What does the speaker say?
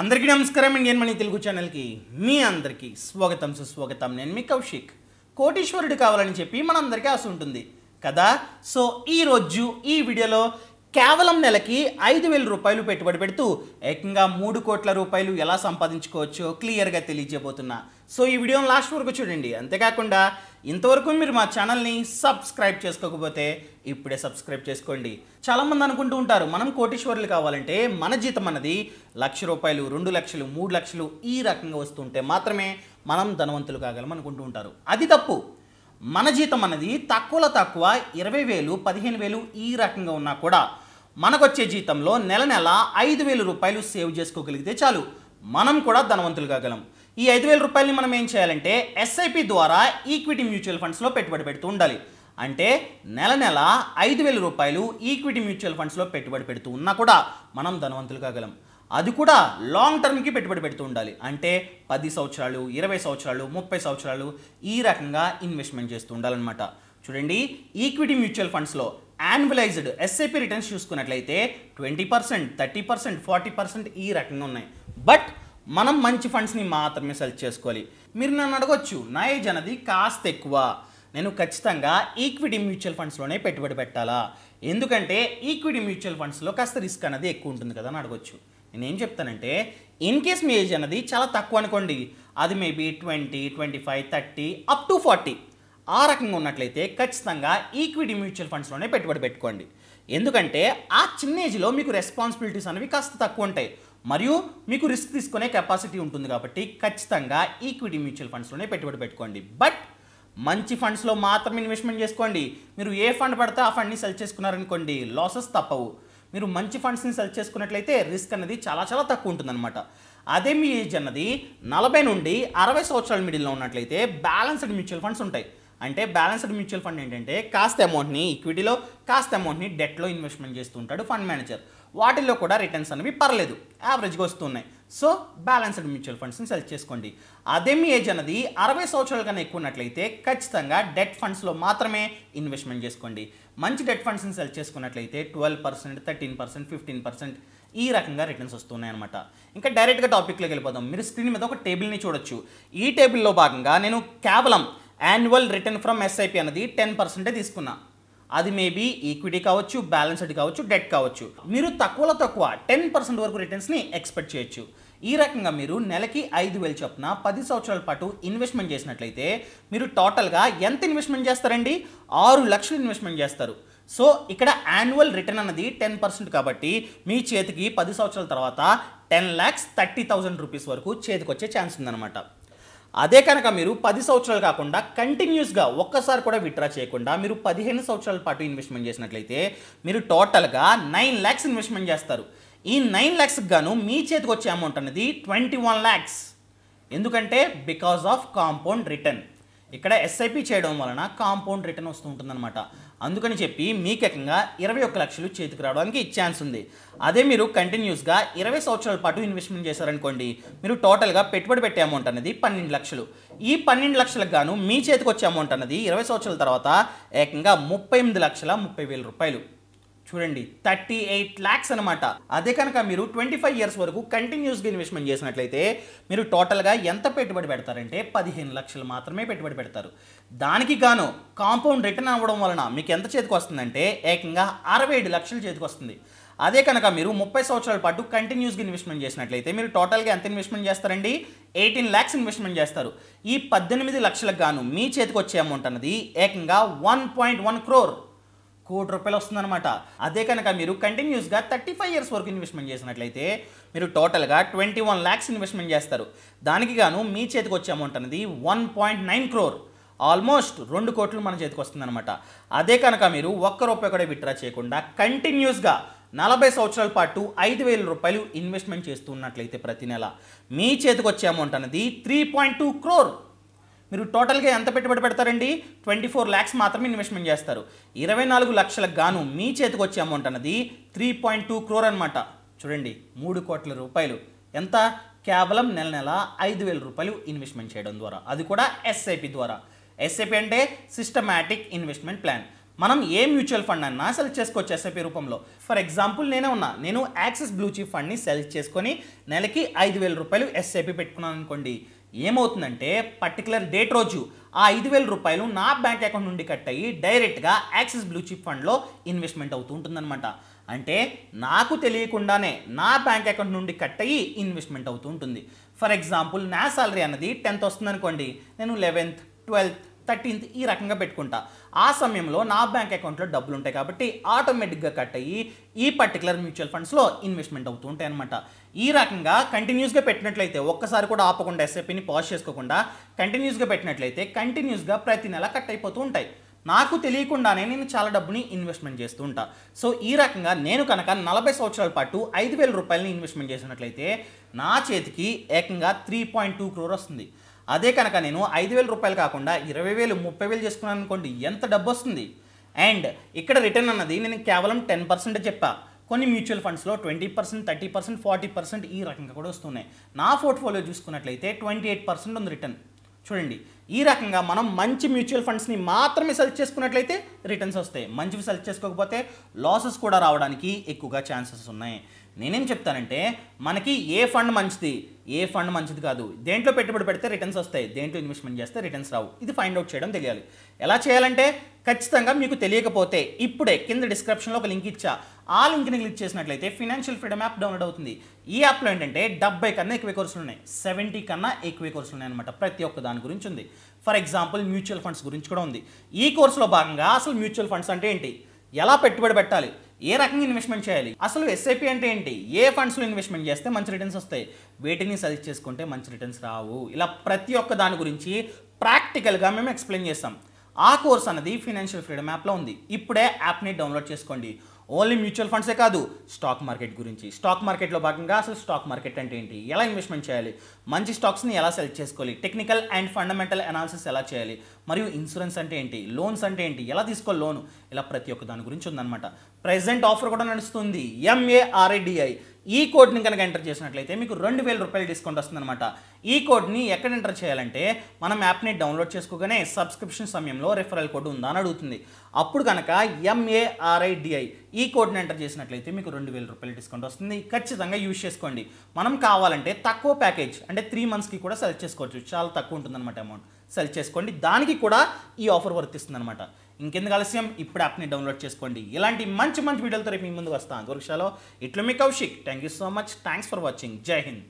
అందరికీ నమస్కారం Indian money Telugu ఛానల్కి మీ అందరికీ స్వాగతం సుస్వాగతం నేను మీ కౌశిక్ కోటీశ్వరుడు కావాలని చెప్పి మనందరికీ ఆశ ఉంటుంది కదా సో ఈరోజు ఈ వీడియోలో కేవలం నెలకి ఐదు వేల రూపాయలు పెట్టుబడి పెడుతూ ఏకంగా మూడు కోట్ల రూపాయలు ఎలా సంపాదించుకోవచ్చో క్లియర్గా తెలియజేయబోతున్నా సో ఈ వీడియోని లాస్ట్ వరకు చూడండి అంతేకాకుండా ఇంతవరకు మీరు మా ఛానల్ని సబ్స్క్రైబ్ చేసుకోకపోతే ఇప్పుడే సబ్స్క్రైబ్ చేసుకోండి చాలామంది అనుకుంటూ ఉంటారు మనం కోటీశ్వరులు కావాలంటే మన జీతం అన్నది లక్ష రూపాయలు రెండు లక్షలు మూడు లక్షలు ఈ రకంగా వస్తుంటే మాత్రమే మనం ధనవంతులు కాగలం అనుకుంటూ ఉంటారు అది తప్పు మన జీతం అన్నది తక్కువలో తక్కువ ఇరవై వేలు పదిహేను వేలు ఈ రకంగా ఉన్నా కూడా మనకొచ్చే జీతంలో నెల నెల ఐదు వేల రూపాయలు సేవ్ చేసుకోగలిగితే చాలు మనం కూడా ధనవంతులు కాగలం ఈ ఐదు వేల రూపాయలని మనం ఏం చేయాలంటే ఎస్ఐపి ద్వారా ఈక్విటీ మ్యూచువల్ ఫండ్స్లో పెట్టుబడి పెడుతూ ఉండాలి అంటే నెల నెల ఐదు వేల రూపాయలు ఈక్విటీ మ్యూచువల్ ఫండ్స్లో పెట్టుబడి పెడుతూ ఉన్నా కూడా మనం ధనవంతులు కాగలం అది కూడా లాంగ్ టర్మ్కి పెట్టుబడి పెడుతూ ఉండాలి అంటే పది సంవత్సరాలు ఇరవై సంవత్సరాలు ముప్పై సంవత్సరాలు ఈ రకంగా ఇన్వెస్ట్మెంట్ చేస్తూ ఉండాలన్నమాట చూడండి ఈక్విటీ మ్యూచువల్ ఫండ్స్లో యాన్యువలైజ్డ్ ఎస్ఐపి రిటర్న్స్ చూసుకున్నట్లయితే twenty percent thirty percent forty percent ఈ రకంగా ఉన్నాయి బట్ మనం మంచి ఫండ్స్ని మాత్రమే సెలెక్ట్ చేసుకోవాలి మీరు నన్ను అడగొచ్చు నా ఏజ్ అన్నది కాస్త ఎక్కువ నేను ఖచ్చితంగా ఈక్విటీ మ్యూచువల్ ఫండ్స్లోనే పెట్టుబడి పెట్టాలా ఎందుకంటే ఈక్విటీ మ్యూచువల్ ఫండ్స్లో కాస్త రిస్క్ అనేది ఎక్కువ ఉంటుంది కదా అని అడగొచ్చు ఏం చెప్తానంటే ఇన్ కేస్ మీ ఏజ్ అన్నది చాలా తక్కువ అనుకోండి అది maybe twenty twenty five thirty up to forty ఆ రకంగా ఉన్నట్లయితే ఖచ్చితంగా ఈక్విటీ మ్యూచువల్ ఫండ్స్లోనే పెట్టుబడి పెట్టుకోండి ఎందుకంటే ఆ చిన్న ఏజ్లో మీకు రెస్పాన్సిబిలిటీస్ అనేవి కాస్త తక్కువ ఉంటాయి మరియు మీకు రిస్క్ తీసుకునే కెపాసిటీ ఉంటుంది కాబట్టి ఖచ్చితంగా ఈక్విటీ మ్యూచువల్ ఫండ్స్లోనే పెట్టుబడి పెట్టుకోండి బట్ మంచి ఫండ్స్లో మాత్రమే ఇన్వెస్ట్మెంట్ చేసుకోండి మీరు ఏ ఫండ్ పడితే ఆ ఫండ్ని సెల్ చేసుకున్నారనుకోండి లాసెస్ తప్పవు మీరు మంచి ఫండ్స్ని సెల్ చేసుకున్నట్లయితే రిస్క్ అనేది చాలా చాలా తక్కువ ఉంటుందన్నమాట అదే మీ ఏజ్ అన్నది నలభై నుండి అరవై సంవత్సరాల మిడిల్లో ఉన్నట్లయితే బ్యాలెన్స్డ్ మ్యూచువల్ ఫండ్స్ ఉంటాయి అంటే బ్యాలెన్స్డ్ మ్యూచువల్ ఫండ్ ఏంటంటే కాస్త అమౌంట్ని ఈక్విటీలో కాస్త అమౌంట్ని డెట్లో ఇన్వెస్ట్మెంట్ చేస్తుంటాడు ఫండ్ మేనేజర్ వాటిల్లో కూడా రిటర్న్స్ అనేవి పర్లేదు యావరేజ్గా వస్తున్నాయి సో బ్యాలెన్స్డ్ మ్యూచువల్ ఫండ్స్ని సెలెక్ట్ చేసుకోండి అదే మీ ఏజ్ అన్నది అరవై సంవత్సరాల కన్నా ఎక్కువ ఉన్నట్లయితే ఖచ్చితంగా డెట్ ఫండ్స్లో మాత్రమే ఇన్వెస్ట్మెంట్ చేసుకోండి మంచి డెట్ ఫండ్స్ని సెలెక్ట్ చేసుకున్నట్లయితే twelve percent thirteen percent fifteen percent ఈ రకంగా రిటర్న్స్ వస్తున్నాయన్నమాట ఇంకా డైరెక్ట్గా టాపిక్లోకి వెళ్ళిపోదాం మీరు స్క్రీన్ మీద ఒక టేబుల్ని చూడొచ్చు ఈ టేబుల్లో భాగంగా నేను కేవలం యాన్యువల్ రిటర్న్ ఫ్రమ్ ఎస్ఐపి అనేది టెన్ పర్సెంటే తీసుకున్నా అది మేబీ ఈక్విటీ కావచ్చు బ్యాలెన్స్డ్ కావచ్చు డెట్ కావచ్చు మీరు తక్కువలో తక్కువ టెన్ పర్సెంట్ వరకు రిటర్న్స్ని ఎక్స్పెక్ట్ చేయొచ్చు ఈ రకంగా మీరు నెలకి ఐదు వేలు చొప్పున పది సంవత్సరాల పాటు ఇన్వెస్ట్మెంట్ చేసినట్లయితే మీరు టోటల్గా ఎంత ఇన్వెస్ట్మెంట్ చేస్తారండి ఆరు లక్షలు ఇన్వెస్ట్మెంట్ చేస్తారు సో ఇక్కడ యాన్యువల్ రిటర్న్ అనేది టెన్ పర్సెంట్ కాబట్టి మీ చేతికి పది సంవత్సరాల తర్వాత ten lakhs thirty thousand rupees వరకు చేతికి వచ్చే ఛాన్స్ ఉందన్నమాట అదే కనుక మీరు పది సంవత్సరాలు కాకుండా కంటిన్యూస్గా ఒక్కసారి కూడా విత్డ్రా చేయకుండా మీరు పదిహేను సంవత్సరాల పాటు ఇన్వెస్ట్మెంట్ చేసినట్లయితే మీరు టోటల్గా నైన్ ల్యాక్స్ ఇన్వెస్ట్మెంట్ చేస్తారు ఈ నైన్ ల్యాక్స్కి గాను మీ చేతికి వచ్చే అమౌంట్ అనేది ట్వంటీ వన్ ల్యాక్స్ ఎందుకంటే బికాస్ ఆఫ్ కాంపౌండ్ రిటర్న్ ఇక్కడ ఎస్ఐపి చేయడం వలన కాంపౌండ్ రిటర్న్ వస్తూ ఉంటుందన్నమాట అందుకని చెప్పి మీకు ఏకంగా ఇరవై ఒక్క లక్షలు చేతికి రావడానికి ఛాన్స్ ఉంది అదే మీరు కంటిన్యూస్గా ఇరవై సంవత్సరాల పాటు ఇన్వెస్ట్మెంట్ చేశారనుకోండి మీరు టోటల్గా పెట్టుబడి పెట్టే అమౌంట్ అనేది పన్నెండు లక్షలు ఈ పన్నెండు లక్షలకు గాను మీ చేతికి వచ్చే అమౌంట్ అనేది ఇరవై సంవత్సరాల తర్వాత ఏకంగా ముప్పై ఎనిమిది లక్షల ముప్పై వేల రూపాయలు చూడండి థర్టీ ఎయిట్ ల్యాక్స్ అనమాట అదే కనుక మీరు ట్వంటీ ఫైవ్ ఇయర్స్ వరకు కంటిన్యూస్గా ఇన్వెస్ట్మెంట్ చేసినట్లయితే మీరు టోటల్గా ఎంత పెట్టుబడి పెడతారంటే పదిహేను లక్షలు మాత్రమే పెట్టుబడి పెడతారు దానికి గాను కాంపౌండ్ రిటర్న్ అవ్వడం వలన మీకు ఎంత చేతికి వస్తుందంటే ఏకంగా అరవై ఏడు లక్షలు చేతికి వస్తుంది అదే కనుక మీరు ముప్పై సంవత్సరాల పాటు కంటిన్యూస్గా ఇన్వెస్ట్మెంట్ చేసినట్లయితే మీరు టోటల్గా ఎంత ఇన్వెస్ట్మెంట్ చేస్తారండి ఎయిటీన్ ల్యాక్స్ ఇన్వెస్ట్మెంట్ చేస్తారు ఈ పద్దెనిమిది లక్షలకు గాను మీ చేతికి వచ్చే అమౌంట్ అన్నది ఏకంగా వన్ పాయింట్ వన్ క్రోర్ కోటి రూపాయలు వస్తుందన్నమాట అదే కనుక మీరు కంటిన్యూస్గా థర్టీ ఫైవ్ ఇయర్స్ వరకు ఇన్వెస్ట్మెంట్ చేసినట్లయితే మీరు టోటల్గా ట్వంటీ వన్ ల్యాక్స్ ఇన్వెస్ట్మెంట్ చేస్తారు దానికి గాను మీ చేతికి వచ్చే అమౌంట్ అనేది one point nine crore almost రెండు కోట్లు మన చేతికి వస్తుందన్నమాట అదే కనుక మీరు ఒక్క రూపాయి కూడా విత్డ్రా చేయకుండా కంటిన్యూస్గా నలభై సంవత్సరాల పాటు ఐదు వేల రూపాయలు ఇన్వెస్ట్మెంట్ చేస్తున్నట్లయితే ప్రతి నెల మీ చేతికి వచ్చే అమౌంట్ అనేది త్రీ పాయింట్ టూ క్రోర్ మీరు టోటల్గా ఎంత పెట్టుబడి పెడతారండి ట్వంటీ ఫోర్ ల్యాక్స్ మాత్రమే ఇన్వెస్ట్మెంట్ చేస్తారు ఇరవై నాలుగు లక్షలకు గాను మీ చేతికి వచ్చే అమౌంట్ అన్నది త్రీ పాయింట్ టూ క్రోర్ అనమాట చూడండి మూడు కోట్ల రూపాయలు ఎంత కేవలం నెల నెల ఐదు వేల రూపాయలు ఇన్వెస్ట్మెంట్ చేయడం ద్వారా అది కూడా ఎస్ఐపి ద్వారా ఎస్ఐపి అంటే సిస్టమాటిక్ ఇన్వెస్ట్మెంట్ ప్లాన్ మనం ఏ మ్యూచువల్ ఫండ్ అన్నా సెల్ చేసుకోవచ్చు ఎస్ఐపి రూపంలో ఫర్ ఎగ్జాంపుల్ నేనే ఉన్నా నేను యాక్సిస్ బ్లూచీ ఫండ్ని సెల్ చేసుకొని నెలకి ఐదు వేల రూపాయలు ఎస్ఐపి పెట్టుకున్నాను అనుకోండి ఏమవుతుందంటే పర్టికులర్ డేట్ రోజు ఆ ఐదు వేల రూపాయలు నా బ్యాంక్ అకౌంట్ నుండి కట్ అయ్యి డైరెక్ట్గా యాక్సిస్ బ్లూ చిప్ ఫండ్లో ఇన్వెస్ట్మెంట్ అవుతూ ఉంటుందన్నమాట అంటే నాకు తెలియకుండానే నా బ్యాంక్ అకౌంట్ నుండి కట్ అయ్యి ఇన్వెస్ట్మెంట్ అవుతూ ఉంటుంది ఫర్ ఎగ్జాంపుల్ నా శాలరీ అన్నది టెన్త్ వస్తుందనుకోండి నేను లెవెన్త్ ట్వెల్త్ థర్టీన్త్ ఈ రకంగా పెట్టుకుంటా ఆ సమయంలో నా బ్యాంక్ అకౌంట్లో డబ్బులు ఉంటాయి కాబట్టి ఆటోమేటిక్గా కట్ అయ్యి ఈ పర్టికులర్ మ్యూచువల్ ఫండ్స్లో ఇన్వెస్ట్మెంట్ అవుతూ ఉంటాయి అనమాట ఈ రకంగా కంటిన్యూస్గా పెట్టినట్లయితే ఒక్కసారి కూడా ఆపకుండా ఎస్ఐపిని పాజ్ చేసుకోకుండా కంటిన్యూస్గా పెట్టినట్లయితే కంటిన్యూస్గా ప్రతి నెల కట్ అయిపోతూ ఉంటాయి నాకు తెలియకుండానే నేను చాలా డబ్బుని ఇన్వెస్ట్మెంట్ చేస్తూ ఉంటా సో ఈ రకంగా నేను కనుక నలభై సంవత్సరాల పాటు ఐదు వేల రూపాయలని ఇన్వెస్ట్మెంట్ చేసినట్లయితే నా చేతికి ఏకంగా త్రీ పాయింట్ టూ క్రోర్ వస్తుంది అదే కనుక నేను ఐదు వేల రూపాయలు కాకుండా ఇరవై వేలు ముప్పై వేలు చేసుకున్నాను అనుకోండి ఎంత డబ్బు వస్తుంది అండ్ ఇక్కడ రిటర్న్ అన్నది నేను కేవలం టెన్ పర్సెంట్ చెప్పా కొన్ని మ్యూచువల్ ఫండ్స్లో twenty percent thirty percent forty percent ఈ రకంగా కూడా వస్తున్నాయి నా పోర్ట్ఫోలియో చూసుకున్నట్లయితే ట్వంటీ ఎయిట్ పర్సెంట్ ఉంది రిటర్న్ చూడండి ఈ రకంగా మనం మంచి మ్యూచువల్ ఫండ్స్ని మాత్రమే సెలెక్ట్ చేసుకున్నట్లయితే రిటర్న్స్ వస్తాయి మంచివి సెలెక్ట్ చేసుకోకపోతే లాసెస్ కూడా రావడానికి ఎక్కువగా ఛాన్సెస్ ఉన్నాయి నేనేం చెప్తానంటే మనకి ఏ ఫండ్ మంచిది ఏ ఫండ్ మంచిది కాదు దేంట్లో పెట్టుబడి పెడితే రిటర్న్స్ వస్తాయి దేంట్లో ఇన్వెస్ట్మెంట్ చేస్తే రిటర్న్స్ రావు ఇది ఫైండ్ అవుట్ చేయడం తెలియాలి ఎలా చేయాలంటే ఖచ్చితంగా మీకు తెలియకపోతే ఇప్పుడే కింద డిస్క్రిప్షన్లో ఒక లింక్ ఇచ్చా ఆ లింక్ని క్లిక్ చేసినట్లయితే ఫినాన్షియల్ ఫ్రీడమ్ యాప్ డౌన్లోడ్ అవుతుంది ఈ యాప్లో ఏంటంటే డెబ్బై కన్నా ఎక్కువ కోర్సులు ఉన్నాయి సెవెంటీ కన్నా ఎక్కువ కోర్సులు ఉన్నాయి అనమాట ప్రతి ఒక్క దాని గురించి ఉంది ఫర్ ఎగ్జాంపుల్ మ్యూచువల్ ఫండ్స్ గురించి కూడా ఉంది ఈ కోర్సులో భాగంగా అసలు మ్యూచువల్ ఫండ్స్ అంటే ఏంటి ఎలా పెట్టుబడి పెట్టాలి ఏ రకంగా ఇన్వెస్ట్మెంట్ చేయాలి అసలు ఎస్ఐపి అంటే ఏంటి ఏ ఫండ్స్లో ఇన్వెస్ట్మెంట్ చేస్తే మంచి రిటర్న్స్ వస్తాయి వేటిని సజెస్ట్ చేసుకుంటే మంచి రిటర్న్స్ రావు ఇలా ప్రతి ఒక్క దాని గురించి ప్రాక్టికల్గా మేము ఎక్స్ప్లెయిన్ చేస్తాం ఆ కోర్స్ అన్నది ఫైనాన్షియల్ ఫ్రీడమ్ యాప్లో ఉంది ఇప్పుడే యాప్ని డౌన్లోడ్ చేసుకోండి ఓన్లీ మ్యూచువల్ ఫండ్సే కాదు స్టాక్ మార్కెట్ గురించి స్టాక్ మార్కెట్లో భాగంగా అసలు స్టాక్ మార్కెట్ అంటే ఏంటి ఎలా ఇన్వెస్ట్మెంట్ చేయాలి మంచి స్టాక్స్ని ఎలా సెలెక్ట్ చేసుకోవాలి టెక్నికల్ అండ్ ఫండమెంటల్ అనాలిసిస్ ఎలా చేయాలి మరియు ఇన్సూరెన్స్ అంటే ఏంటి లోన్స్ అంటే ఏంటి ఎలా తీసుకోవాలి లోన్ ఇలా ప్రతి ఒక్క దాని గురించి ఉందన్నమాట ప్రజెంట్ ఆఫర్ కూడా నడుస్తుంది ఎంఏఆర్ఐడిఐ ఈ కోడ్ని కనుక ఎంటర్ చేసినట్లయితే మీకు రెండు వేల రూపాయలు డిస్కౌంట్ వస్తుందన్నమాట ఈ కోడ్ని ఎక్కడ ఎంటర్ చేయాలంటే మనం యాప్ని డౌన్లోడ్ చేసుకోగానే సబ్స్క్రిప్షన్ సమయంలో రిఫరల్ కోడ్ ఉందా అని అడుగుతుంది అప్పుడు కనుక ఎంఏఆర్ఐడిఐ ఈ కోడ్ని ఎంటర్ చేసినట్లయితే మీకు రెండు వేల రూపాయలు డిస్కౌంట్ వస్తుంది ఖచ్చితంగా యూజ్ చేసుకోండి మనం కావాలంటే తక్కువ ప్యాకేజ్ అంటే త్రీ మంత్స్కి కూడా సెలెక్ట్ చేసుకోవచ్చు చాలా తక్కువ ఉంటుందన్నమాట అమౌంట్ సెలెక్ట్ చేసుకోండి దానికి కూడా ఈ ఆఫర్ వర్తిస్తుంది అనమాట ఇంకెందుకు ఆలస్యం ఇప్పుడు యాప్ని డౌన్లోడ్ చేసుకోండి ఇలాంటి మంచి మంచి వీడియోలతో రేపు మీ ముందుకు వస్తాను గురుషాలో ఇట్లు మీ Kaushik thank you so much thanks for watching Jai Hind